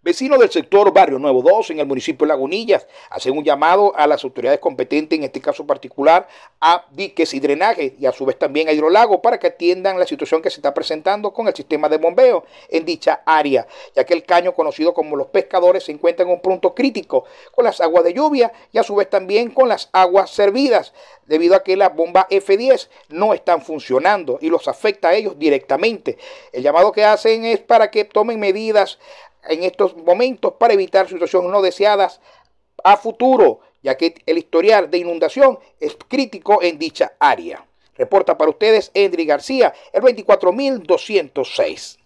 Vecinos del sector Barrio Nuevo 2 en el municipio de Lagunillas hacen un llamado a las autoridades competentes, en este caso particular, a diques y Drenaje, y a su vez también a hidrolago para que atiendan la situación que se está presentando con el sistema de bombeo en dicha área, ya que el caño conocido como los pescadores se encuentra en un punto crítico con las aguas de lluvia y a su vez también con las aguas servidas, debido a que las bombas F10 no están funcionando y los afecta a ellos directamente. El llamado que hacen es para que tomen medidas en estos momentos para evitar situaciones no deseadas a futuro, ya que el historial de inundación es crítico en dicha área. Reporta para ustedes Henry García, el 24206.